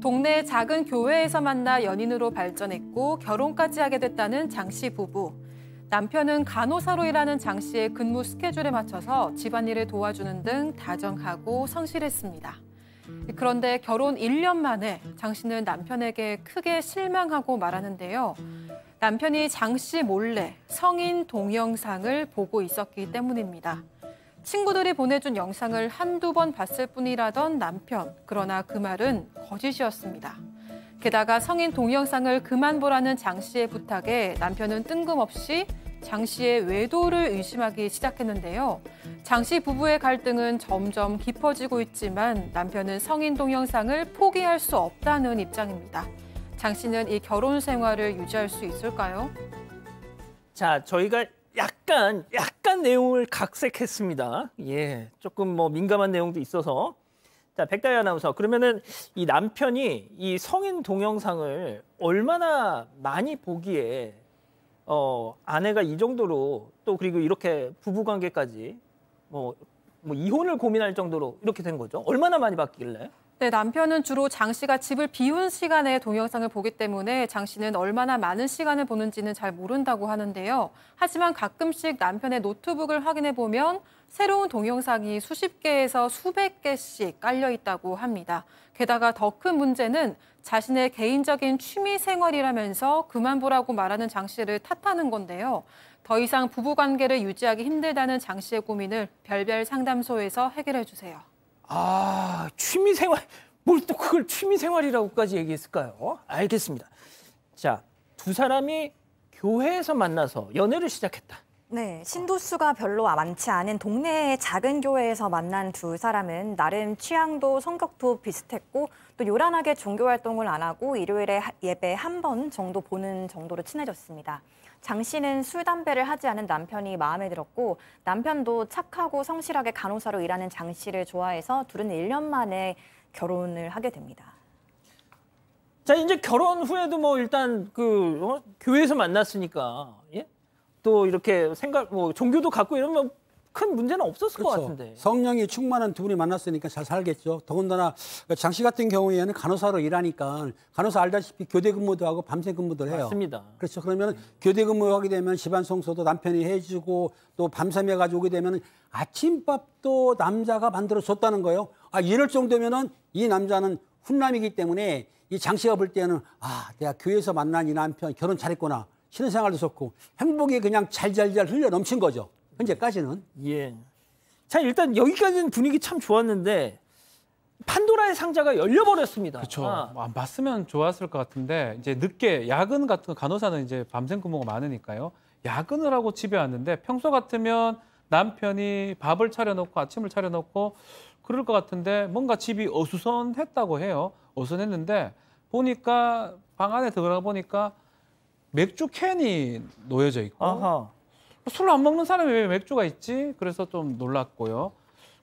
동네 작은 교회에서 만나 연인으로 발전했고 결혼까지 하게 됐다는 장씨 부부. 남편은 간호사로 일하는 장 씨의 근무 스케줄에 맞춰서 집안일을 도와주는 등 다정하고 성실했습니다. 그런데 결혼 1년 만에 장 씨는 남편에게 크게 실망하고 말하는데요. 남편이 장씨 몰래 성인 동영상을 보고 있었기 때문입니다. 친구들이 보내준 영상을 한두 번 봤을 뿐이라던 남편. 그러나 그 말은 거짓이었습니다. 게다가 성인 동영상을 그만 보라는 장 씨의 부탁에 남편은 뜬금없이 장 씨의 외도를 의심하기 시작했는데요. 장 씨 부부의 갈등은 점점 깊어지고 있지만 남편은 성인 동영상을 포기할 수 없다는 입장입니다. 장 씨는 이 결혼 생활을 유지할 수 있을까요? 자, 저희가 약간, 약간 민감한 내용을 각색했습니다. 예, 조금 뭐 민감한 내용도 있어서. 자, 백다희 아나운서. 그러면은 이 남편이 이 성인 동영상을 얼마나 많이 보기에 어, 아내가 이 정도로 또 그리고 이렇게 부부 관계까지 뭐, 뭐 이혼을 고민할 정도로 이렇게 된 거죠. 얼마나 많이 봤길래? 네, 남편은 주로 장 씨가 집을 비운 시간에 동영상을 보기 때문에 장 씨는 얼마나 많은 시간을 보는지는 잘 모른다고 하는데요. 하지만 가끔씩 남편의 노트북을 확인해 보면 새로운 동영상이 수십 개에서 수백 개씩 깔려 있다고 합니다. 게다가 더 큰 문제는 자신의 개인적인 취미 생활이라면서 그만 보라고 말하는 장 씨를 탓하는 건데요. 더 이상 부부 관계를 유지하기 힘들다는 장 씨의 고민을 별별 상담소에서 해결해 주세요. 아, 취미생활. 뭘 또 그걸 취미생활이라고까지 얘기했을까요? 알겠습니다. 자, 두 사람이 교회에서 만나서 연애를 시작했다. 네, 신도수가 별로 많지 않은 동네의 작은 교회에서 만난 두 사람은 나름 취향도 성격도 비슷했고 또 요란하게 종교 활동을 안 하고 일요일에 예배 한 번 정도 보는 정도로 친해졌습니다. 장 씨는 술, 담배를 하지 않은 남편이 마음에 들었고 남편도 착하고 성실하게 간호사로 일하는 장 씨를 좋아해서 둘은 1년 만에 결혼을 하게 됩니다. 자 이제 결혼 후에도 뭐 일단 그 어? 교회에서 만났으니까 예? 또 이렇게 생각 뭐 종교도 갖고 이러면 큰 문제는 없었을 그렇죠. 것 같은데. 성령이 충만한 두 분이 만났으니까 잘 살겠죠. 더군다나 장 씨 같은 경우에는 간호사로 일하니까 간호사 알다시피 교대 근무도 하고 밤새 근무도 해요. 맞습니다. 그렇죠. 그러면 네. 교대 근무하게 되면 집안 청소도 남편이 해주고 또 밤샘에 가지고 오게 되면 아침밥도 남자가 만들어 줬다는 거예요. 아 이럴 정도면은 이 남자는 훈남이기 때문에 이 장씨가 볼 때는 아 내가 교회에서 만난 이 남편 결혼 잘했구나 신혼생활도 좋고 행복이 그냥 잘잘잘 흘려 넘친 거죠. 현재까지는. 예. 자 일단 여기까지는 분위기 참 좋았는데 판도라의 상자가 열려버렸습니다. 그렇죠. 아. 뭐 안 봤으면 좋았을 것 같은데 이제 늦게 야근 같은 간호사는 이제 밤샘 근무가 많으니까요. 야근을 하고 집에 왔는데 평소 같으면 남편이 밥을 차려놓고 아침을 차려놓고 그럴 것 같은데 뭔가 집이 어수선했다고 해요. 어수선했는데 보니까 방 안에 들어가 보니까 맥주 캔이 놓여져 있고 아하. 술을 안 먹는 사람이 왜 맥주가 있지? 그래서 좀 놀랐고요.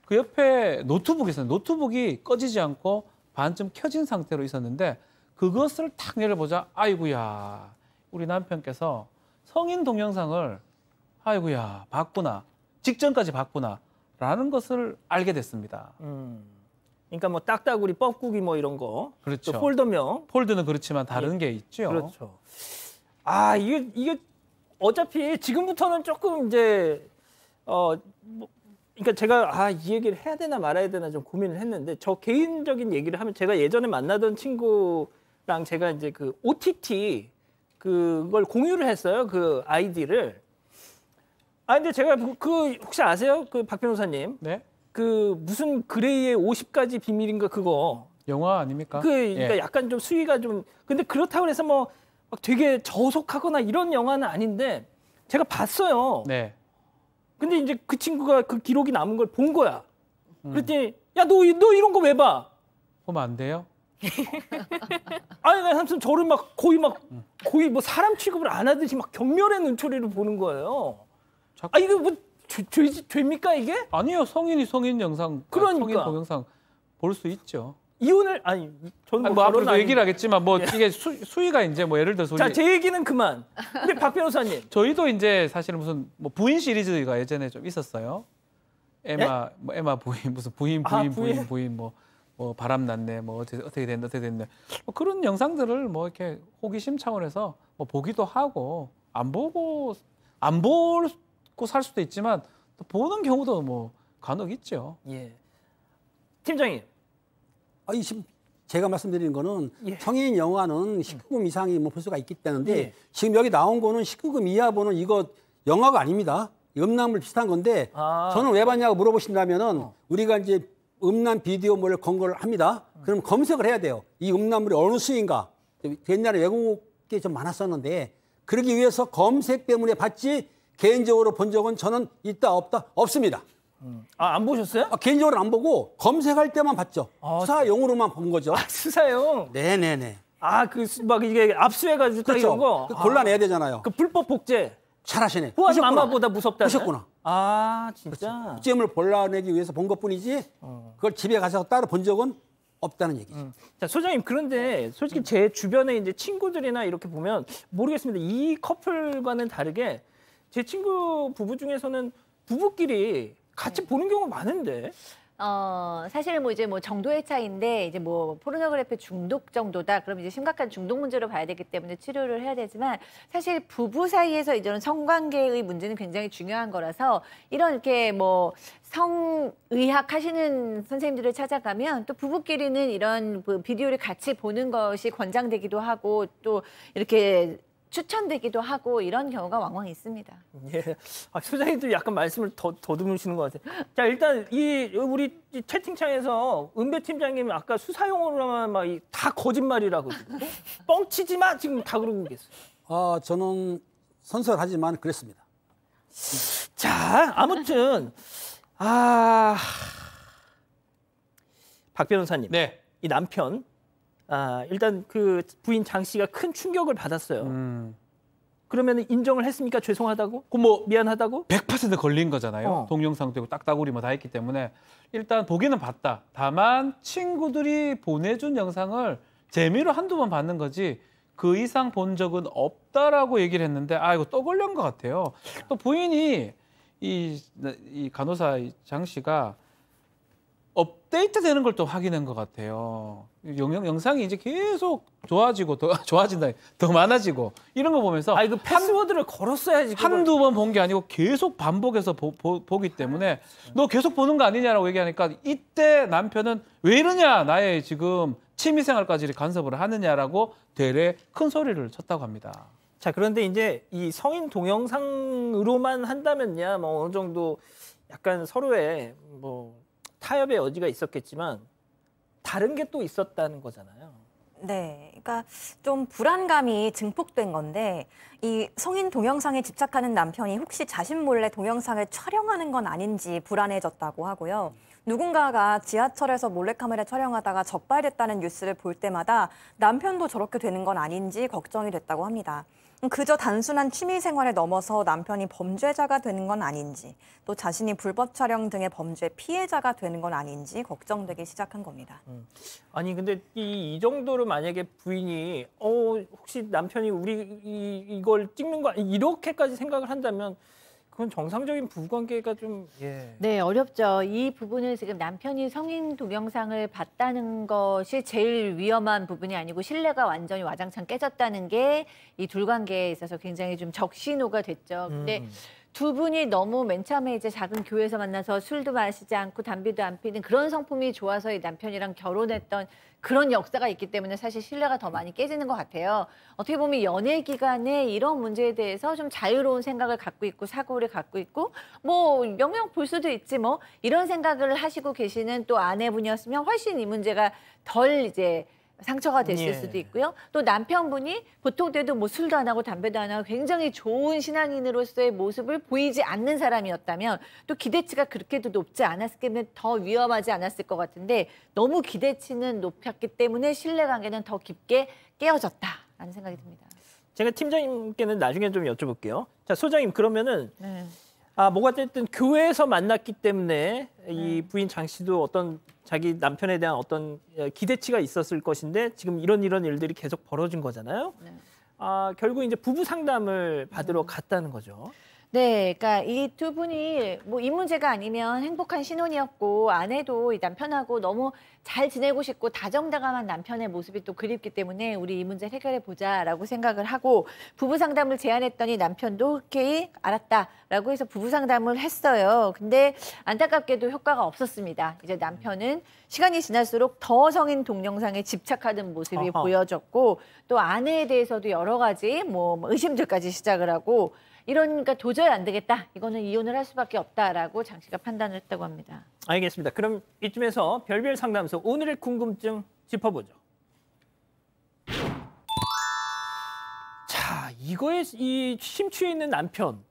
그 옆에 노트북이 있어요. 노트북이 꺼지지 않고 반쯤 켜진 상태로 있었는데 그것을 탁 내려보자. 아이구야. 우리 남편께서 성인 동영상을 아이구야 봤구나. 직전까지 봤구나. 라는 것을 알게 됐습니다. 음. 그러니까 뭐 딱따구리, 뻐꾸기 뭐 이런 거. 그 그렇죠. 폴더명. 폴드는 그렇지만 다른 예. 게 있죠. 그렇죠. 아, 이게 이게 어차피 지금부터는 조금 이제 어 뭐, 그러니까 제가 아 이 얘기를 해야 되나 말아야 되나 좀 고민을 했는데 저 개인적인 얘기를 하면 제가 예전에 만나던 친구랑 제가 이제 그 OTT 그걸 공유를 했어요 그 아이디를 아 근데 제가 그, 그 혹시 아세요 그박 변호사님 네? 그 무슨 그레이의 50가지 비밀인가 그거 영화 아닙니까? 그 그러니까 예. 약간 좀 수위가 좀 근데 그렇다고 해서 뭐막 되게 저속하거나 이런 영화는 아닌데 제가 봤어요. 네. 근데 이제 그 친구가 그 기록이 남은 걸 본 거야. 음. 그랬더니 야 너 너 이런 거 왜 봐? 보면 안 돼요? 아니 나 삼촌 저를 막 거의 막 음. 거의 뭐 사람 취급을 안 하듯이 막 경멸의 눈초리로 보는 거예요. 자꾸... 아 이거 뭐 죄, 죄, 니까 이게? 아니요 성인이 성인 영상 아, 그러니까. 성인 동영상 볼 수 있죠. 이혼을 아니 저는 아 뭐, 뭐 앞으로 도 얘기를 하겠지만 뭐 예. 이게 수, 수위가 이제 뭐 예를 들어서 자제 얘기는 그만. 근데 박 변호사님 저희도 이제 사실은 무슨 뭐 부인 시리즈가 예전에 좀 있었어요. 에마 예? 뭐 에마 부인 무슨 부인 아, 부인 아, 부인, 부인 부인 뭐. 뭐 바람 났네, 뭐 어떻게, 어떻게 됐네, 어떻게 됐네. 뭐 그런 영상들을 뭐 이렇게 호기심 차원에서 뭐 보기도 하고 안 보고 안 보고 살 수도 있지만 또 보는 경우도 뭐 간혹 있죠. 예. 팀장님, 아이 지금 제가 말씀드리는 거는 예. 성인 영화는 19금 음. 이상이 뭐 볼 수가 있기 때문에 예. 지금 여기 나온 거는 19금 이하 보는 이거 영화가 아닙니다. 음란물 비슷한 건데 아. 저는 왜 봤냐고 물어보신다면은 어. 우리가 이제 음란 비디오 몰 뭐 건거를 합니다. 음. 그럼 검색을 해야 돼요. 이 음란물이 어느 수인가. 옛날에 외국계 좀 많았었는데 그러기 위해서 검색 때문에 봤지 개인적으로 본 적은 저는 있다 없다 없습니다. 음. 아, 안 보셨어요? 아, 개인적으로 안 보고 검색할 때만 봤죠. 아, 수사용으로만 본 거죠. 아, 수사용? 네네네. 아, 그, 막 이게 압수해가지고 그렇죠. 이런 거? 그 골라내야 아. 되잖아요. 그 불법 복제. 잘하시네. 호환 마마보다 무섭다. 보셨구나. 아, 진짜? 국제물 골라내기 위해서 본 것뿐이지 어. 그걸 집에 가서 따로 본 적은 없다는 얘기죠. 음. 자, 소장님 그런데 솔직히 음. 제 주변에 이제 친구들이나 이렇게 보면 모르겠습니다. 이 커플과는 다르게 제 친구 부부 중에서는 부부끼리 같이 네. 보는 경우 가 많은데. 어, 사실 뭐 이제 뭐 정도의 차이인데 이제 뭐 포르노그래피 중독 정도다. 그럼 이제 심각한 중독 문제로 봐야 되기 때문에 치료를 해야 되지만 사실 부부 사이에서 이런 성관계의 문제는 굉장히 중요한 거라서 이런 이렇게 뭐 성의학 하시는 선생님들을 찾아가면 또 부부끼리는 이런 그 비디오를 같이 보는 것이 권장되기도 하고 또 이렇게 추천되기도 하고 이런 경우가 왕왕 있습니다. 음, 예, 아, 소장님도 약간 말씀을 더, 더듬으시는 것 같아요. 자 일단 이 우리 채팅창에서 은배 팀장님 아까 수사용어로만 막다 거짓말이라고 뻥치지 마 지금 다 그러고 계세요. 아 저는 선설하지만 그랬습니다. 자 아무튼 아박 변호사님, 네. 이 남편 아, 일단 그 부인 장 씨가 큰 충격을 받았어요. 음. 그러면 인정을 했습니까? 죄송하다고? 그 뭐 미안하다고? 100% 걸린 거잖아요. 어. 동영상도 있고 딱따구리 뭐 다 했기 때문에 일단 보기는 봤다. 다만 친구들이 보내준 영상을 재미로 한두 번 봤는 거지 그 이상 본 적은 없다라고 얘기를 했는데 아 이거 또 걸린 것 같아요. 또 부인이 이, 이 간호사 장 씨가 업데이트 되는 걸 또 확인한 것 같아요. 영영, 영상이 이제 계속 좋아지고, 더, 좋아진다, 더 많아지고, 이런 거 보면서. 아니, 그 패스워드를 한, 걸었어야지. 한두 번 본 게 아니고 계속 반복해서 보, 보기 때문에 너 계속 보는 거 아니냐라고 얘기하니까 이때 남편은 왜 이러냐, 나의 지금 취미생활까지 간섭을 하느냐라고 대래 큰 소리를 쳤다고 합니다. 자, 그런데 이제 이 성인 동영상으로만 한다면야 뭐 어느 정도 약간 서로의 뭐 타협의 여지가 있었겠지만 다른 게 또 있었다는 거잖아요. 네. 그러니까 좀 불안감이 증폭된 건데 이 성인 동영상에 집착하는 남편이 혹시 자신 몰래 동영상을 촬영하는 건 아닌지 불안해졌다고 하고요. 누군가가 지하철에서 몰래카메라 촬영하다가 적발됐다는 뉴스를 볼 때마다 남편도 저렇게 되는 건 아닌지 걱정이 됐다고 합니다. 음, 그저 단순한 취미 생활에 넘어서 남편이 범죄자가 되는 건 아닌지, 또 자신이 불법 촬영 등의 범죄 피해자가 되는 건 아닌지 걱정되기 시작한 겁니다. 음. 아니 근데 이, 이, 정도로 만약에 부인이 어 혹시 남편이 우리 이, 이걸 찍는 거 이렇게까지 생각을 한다면 그건 정상적인 부부관계가 좀 예. 네 어렵죠. 이부분은 지금 남편이 성인 동영상을 봤다는 것이 제일 위험한 부분이 아니고 신뢰가 완전히 와장창 깨졌다는 게 이 둘 관계에 있어서 굉장히 좀 적신호가 됐죠. 근데 음. 두 분이 너무 맨 처음에 이제 작은 교회에서 만나서 술도 마시지 않고 담비도안 피는 그런 성품이 좋아서 이 남편이랑 결혼했던 그런 역사가 있기 때문에 사실 신뢰가 더 많이 깨지는 것 같아요. 어떻게 보면 연애 기간에 이런 문제에 대해서 좀 자유로운 생각을 갖고 있고 사고를 갖고 있고 뭐 영영 볼 수도 있지 뭐 이런 생각을 하시고 계시는 또 아내분이었으면 훨씬 이 문제가 덜 이제 상처가 됐을 예. 수도 있고요. 또 남편분이 보통 때도 뭐 술도 안 하고 담배도 안 하고 굉장히 좋은 신앙인으로서의 모습을 보이지 않는 사람이었다면 또 기대치가 그렇게도 높지 않았을때는더 위험하지 않았을 것 같은데 너무 기대치는 높였기 때문에 신뢰관계는 더 깊게 깨어졌다라는 생각이 듭니다. 제가 팀장님께는 나중에 좀 여쭤볼게요. 자 소장님 그러면은 네. 아, 뭐가 됐든 교회에서 만났기 때문에 이 네. 부인 장 씨도 어떤 자기 남편에 대한 어떤 예, 기대치가 있었을 것인데 지금 이런 이런 일들이 계속 벌어진 거잖아요. 네. 아, 결국 이제 부부 상담을 받으러 네. 갔다는 거죠. 네, 그러니까 이 두 분이 뭐 이 문제가 아니면 행복한 신혼이었고 아내도 이 남편하고 너무 잘 지내고 싶고 다정다감한 남편의 모습이 또 그립기 때문에 우리 이 문제 해결해 보자라고 생각을 하고 부부 상담을 제안했더니 남편도 흔케히 알았다라고 해서 부부 상담을 했어요. 근데 안타깝게도 효과가 없었습니다. 이제 남편은 시간이 지날수록 더 성인 동영상에 집착하는 모습이 어허. 보여졌고 또 아내에 대해서도 여러 가지 뭐, 뭐 의심들까지 시작을 하고 이러니까 도저히 안 되겠다. 이거는 이혼을 할 수밖에 없다라고 장 씨가 판단을 했다고 합니다. 알겠습니다. 그럼 이쯤에서 별별 상담소 오늘의 궁금증 짚어보죠. 자, 이거에 이 심취해 있는 남편.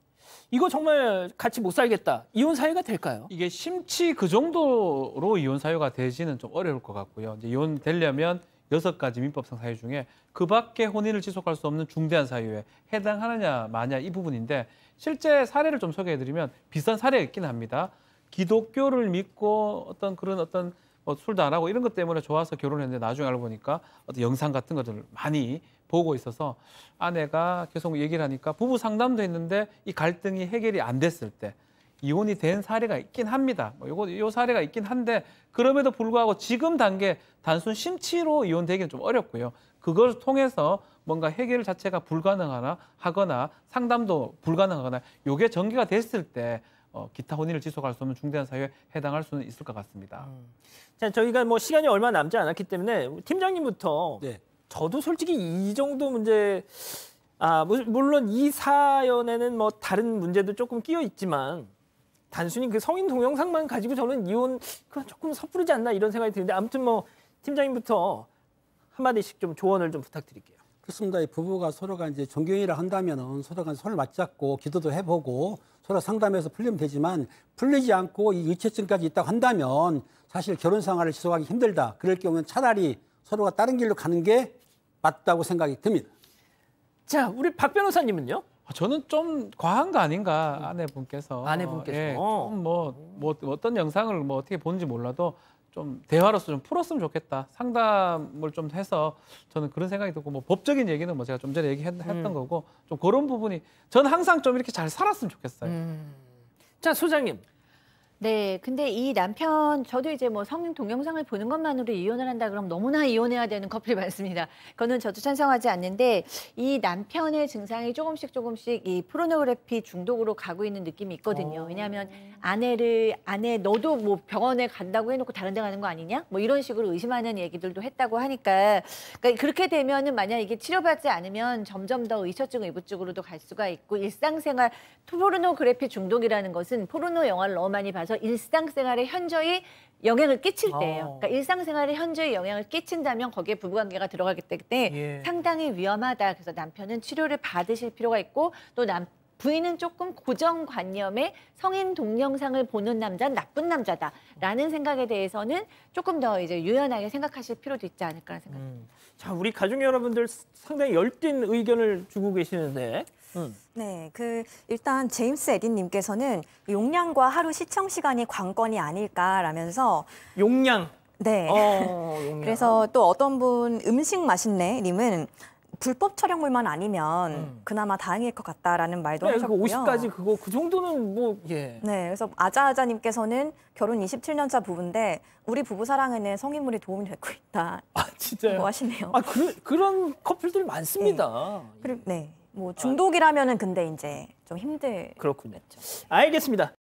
이거 정말 같이 못 살겠다. 이혼 사유가 될까요? 이게 심취 그 정도로 이혼 사유가 되지는 좀 어려울 것 같고요. 이제 이혼 되려면 여섯 가지 민법상 사유 중에 그 밖에 혼인을 지속할 수 없는 중대한 사유에 해당하느냐 마냐 이 부분인데 실제 사례를 좀 소개해드리면 비슷한 사례가 있긴 합니다. 기독교를 믿고 어떤 그런 어떤 뭐 술도 안 하고 이런 것 때문에 좋아서 결혼했는데 나중에 알고 보니까 어떤 영상 같은 것들을 많이 보고 있어서 아내가 계속 얘기를 하니까 부부 상담도 했는데 이 갈등이 해결이 안 됐을 때 이혼이 된 사례가 있긴 합니다. 뭐 요거 요 사례가 있긴 한데 그럼에도 불구하고 지금 단계 단순 심취로 이혼되기는 좀 어렵고요. 그걸 통해서 뭔가 해결 자체가 불가능하나 하거나 상담도 불가능하거나 요게 전개가 됐을 때 어, 기타 혼인을 지속할 수 없는 중대한 사유에 해당할 수는 있을 것 같습니다. 음. 자, 저희가 뭐 시간이 얼마 남지 않았기 때문에 팀장님부터 네. 저도 솔직히 이 정도 문제 아 물론 이 사연에는 뭐 다른 문제도 조금 끼어 있지만 단순히 그 성인 동영상만 가지고 저는 이혼 그건 조금 섣부르지 않나 이런 생각이 드는데 아무튼 뭐 팀장님부터 한마디씩 좀 조언을 좀 부탁드릴게요. 그렇습니다. 이 부부가 서로가 이제 존경이라 한다면은 서로가 손을 맞잡고 기도도 해보고 서로 상담해서 풀리면 되지만 풀리지 않고 이 의체증까지 있다고 한다면 사실 결혼 생활을 지속하기 힘들다. 그럴 경우는 차라리 서로가 다른 길로 가는 게 맞다고 생각이 듭니다. 자, 우리 박 변호사님은요? 아, 저는 좀 과한 거 아닌가 아내분께서 아내분께서 예, 뭐뭐 어. 뭐 어떤 영상을 뭐 어떻게 보는지 몰라도 좀 대화로서 좀 풀었으면 좋겠다 상담을 좀 해서 저는 그런 생각이 들고 뭐 법적인 얘기는 뭐 제가 좀 전에 얘기했던 음. 거고 좀 그런 부분이 저는 항상 좀 이렇게 잘 살았으면 좋겠어요. 음. 자 소장님 네, 근데 이 남편 저도 이제 뭐 성인 동영상을 보는 것만으로 이혼을 한다 그럼 너무나 이혼해야 되는 커플이 많습니다. 그거는 저도 찬성하지 않는데 이 남편의 증상이 조금씩 조금씩 이 포르노그래피 중독으로 가고 있는 느낌이 있거든요. 어. 왜냐하면 아내를 아내 너도 뭐 병원에 간다고 해놓고 다른 데 가는 거 아니냐? 뭐 이런 식으로 의심하는 얘기들도 했다고 하니까 그러니까 그렇게 되면은 만약 이게 치료받지 않으면 점점 더 의처증 의부증으로도 갈 수가 있고 일상생활 포르노그래피 중독이라는 것은 포르노 영화를 너무 많이 봐서 있어서 일상생활에 현저히 영향을 끼칠 어. 때예요. 그러니까 일상생활에 현저히 영향을 끼친다면 거기에 부부관계가 들어가기 때문에 예. 상당히 위험하다. 그래서 남편은 치료를 받으실 필요가 있고 또 남, 부인은 조금 고정관념에 성인 동영상을 보는 남자는 나쁜 남자다라는 생각에 대해서는 조금 더 이제 유연하게 생각하실 필요도 있지 않을까 생각합니다. 음. 자, 우리 가족 여러분들 상당히 열띤 의견을 주고 계시는데 음. 네, 그 일단 제임스 에디님께서는 용량과 하루 시청 시간이 관건이 아닐까라면서 용량. 네. 어, 용량. 그래서 또 어떤 분 음식 맛있네님은 불법 촬영물만 아니면 음. 그나마 다행일 것 같다라는 말도 네, 하셨고요. 50까지 그거 그 정도는 뭐 예. 네, 그래서 아자아자님께서는 결혼 27년차 부부인데 우리 부부 사랑에는 성인물이 도움이 되고 있다. 아 진짜요? 뭐 하시네요. 아 그, 그런 커플들 많습니다. 네. 그리고 네. 뭐 중독이라면은 근데 이제 좀 힘들. 그렇군요. 알겠습니다.